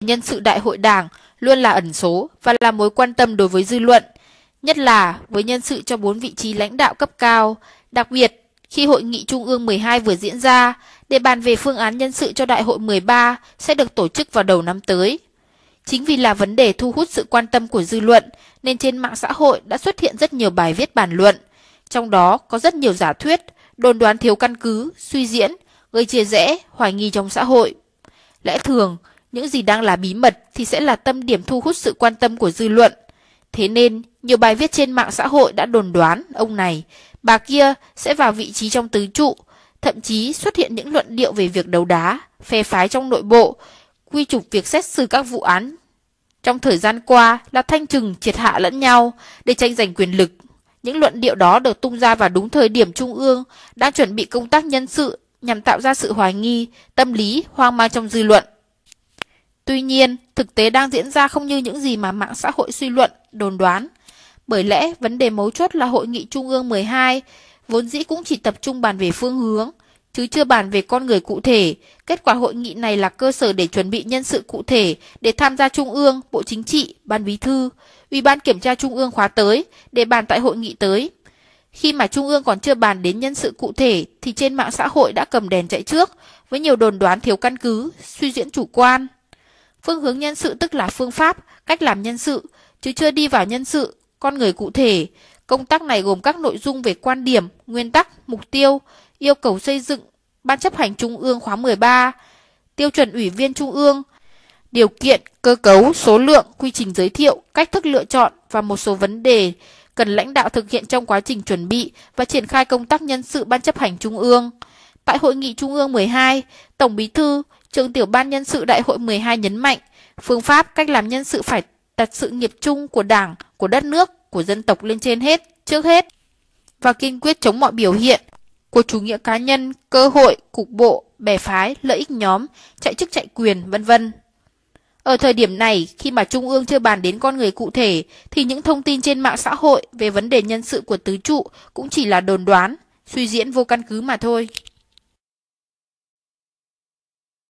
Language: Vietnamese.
nhân sự đại hội đảng luôn là ẩn số và là mối quan tâm đối với dư luận, nhất là với nhân sự cho bốn vị trí lãnh đạo cấp cao. Đặc biệt, khi hội nghị Trung ương 12 vừa diễn ra, để bàn về phương án nhân sự cho đại hội 13 sẽ được tổ chức vào đầu năm tới. Chính vì là vấn đề thu hút sự quan tâm của dư luận, nên trên mạng xã hội đã xuất hiện rất nhiều bài viết bàn luận. Trong đó có rất nhiều giả thuyết, đồn đoán thiếu căn cứ, suy diễn, gây chia rẽ, hoài nghi trong xã hội. Lẽ thường, những gì đang là bí mật thì sẽ là tâm điểm thu hút sự quan tâm của dư luận. Thế nên, nhiều bài viết trên mạng xã hội đã đồn đoán ông này, bà kia sẽ vào vị trí trong tứ trụ, thậm chí xuất hiện những luận điệu về việc đấu đá, phe phái trong nội bộ, quy trục việc xét xử các vụ án. Trong thời gian qua là thanh trừng triệt hạ lẫn nhau để tranh giành quyền lực. Những luận điệu đó được tung ra vào đúng thời điểm Trung ương đang chuẩn bị công tác nhân sự nhằm tạo ra sự hoài nghi, tâm lý, hoang mang trong dư luận. Tuy nhiên, thực tế đang diễn ra không như những gì mà mạng xã hội suy luận, đồn đoán. Bởi lẽ, vấn đề mấu chốt là Hội nghị Trung ương 12, vốn dĩ cũng chỉ tập trung bàn về phương hướng, chứ chưa bàn về con người cụ thể. Kết quả hội nghị này là cơ sở để chuẩn bị nhân sự cụ thể để tham gia Trung ương, Bộ Chính trị, Ban Bí thư, Ủy ban Kiểm tra Trung ương khóa tới để bàn tại hội nghị tới. Khi mà Trung ương còn chưa bàn đến nhân sự cụ thể thì trên mạng xã hội đã cầm đèn chạy trước với nhiều đồn đoán thiếu căn cứ, suy diễn chủ quan. Phương hướng nhân sự tức là phương pháp, cách làm nhân sự, chứ chưa đi vào nhân sự, con người cụ thể. Công tác này gồm các nội dung về quan điểm, nguyên tắc, mục tiêu, yêu cầu xây dựng Ban chấp hành Trung ương khóa 13, tiêu chuẩn ủy viên Trung ương, điều kiện, cơ cấu, số lượng, quy trình giới thiệu, cách thức lựa chọn và một số vấn đề cần lãnh đạo thực hiện trong quá trình chuẩn bị và triển khai công tác nhân sự Ban chấp hành Trung ương. Tại hội nghị Trung ương 12, Tổng Bí thư, Trường tiểu ban nhân sự đại hội 12 nhấn mạnh, phương pháp cách làm nhân sự phải đặt sự nghiệp chung của đảng, của đất nước, của dân tộc lên trên hết, trước hết, và kiên quyết chống mọi biểu hiện của chủ nghĩa cá nhân, cơ hội, cục bộ, bè phái, lợi ích nhóm, chạy chức chạy quyền, vân vân. Ở thời điểm này, khi mà Trung ương chưa bàn đến con người cụ thể, thì những thông tin trên mạng xã hội về vấn đề nhân sự của tứ trụ cũng chỉ là đồn đoán, suy diễn vô căn cứ mà thôi.